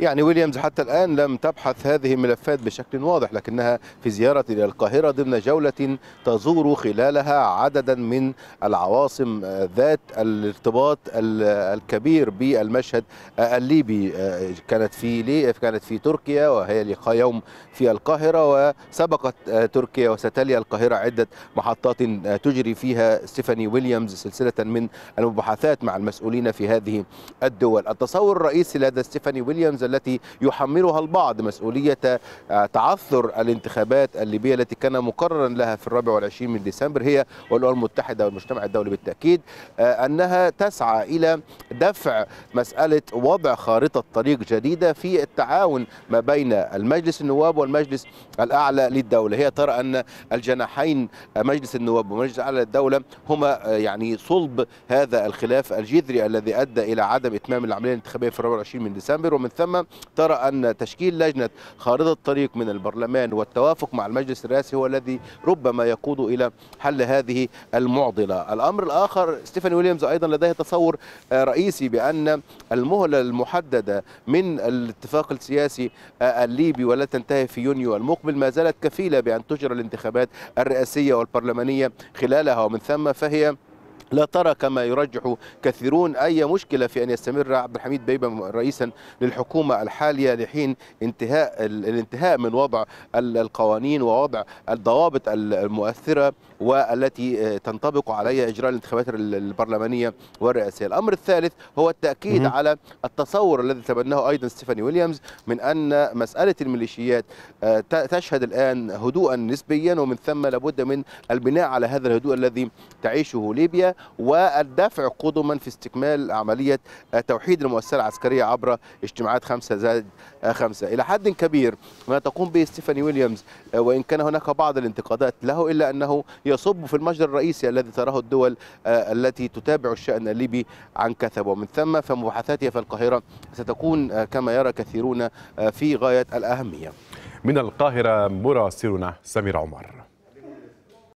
يعني ويليامز حتى الآن لم تبحث هذه الملفات بشكل واضح لكنها في زيارة إلى القاهرة ضمن جولة تزور خلالها عددا من العواصم آه، ذات الارتباط الكبير بالمشهد آه، الليبي آه، كانت في كانت في تركيا وهي لقاء يوم في القاهرة وسبقت تركيا وستلي القاهرة عدة محطات تجري فيها ستيفاني ويليامز سلسلة من المباحثات مع المسؤولين في هذه الدول التصور الرئيسي لدى ستيفاني ويليامز التي يحملها البعض مسؤولية آه، تعثر الانتخابات الليبية التي كان مقررا لها في الرابع والعشرين من ديسمبر هي والأمم المتحدة والمجتمع الدولي بالتأكيد آه، أنها تسعى إلى دفع مسألة وضع خارطة طريق جديدة في التعاون ما بين المجلس النواب والمجلس الأعلى للدولة هي ترى أن الجناحين آه، مجلس النواب ومجلس الأعلى للدولة هما يعني صلب هذا الخلاف الجذري الذي أدى إلى عدم إتمام العملية الانتخابية في الرابع والعشرين من ديسمبر ومن ثم العامة ترى أن تشكيل لجنة خارطة الطريق من البرلمان والتوافق مع المجلس الرئاسي هو الذي ربما يقود إلى حل هذه المعضلة الأمر الآخر ستيفن ويليامز أيضا لديه تصور رئيسي بأن المهلة المحددة من الاتفاق السياسي الليبي ولا تنتهي في يونيو المقبل ما زالت كفيلة بأن تجرى الانتخابات الرئاسية والبرلمانية خلالها ومن ثم فهي لا ترى كما يرجح كثيرون أي مشكلة في أن يستمر عبد الحميد بيبة رئيسا للحكومة الحالية لحين انتهاء الانتهاء من وضع القوانين ووضع الضوابط المؤثرة والتي آه، تنطبق عليها إجراء الانتخابات البرلمانية والرئاسية الأمر الثالث هو التأكيد م- على التصور الذي تبناه أيضا ستيفاني ويليامز من أن مسألة الميليشيات آه، تشهد الآن هدوءا نسبيا ومن ثم لابد من البناء على هذا الهدوء الذي تعيشه ليبيا والدفع قدما في استكمال عملية توحيد المؤسسة العسكرية عبر اجتماعات 5 زائد 5 إلى حد كبير ما تقوم به ستيفاني ويليامز آه، وإن كان هناك بعض الانتقادات له إلا أنه يصب في المجرى الرئيسي الذي تراه الدول آه، التي تتابع الشأن الليبي عن كثب ومن ثم فمباحثاتها في القاهرة ستكون آه، كما يرى كثيرون في غاية الأهمية من القاهرة مراسلنا سمير عمر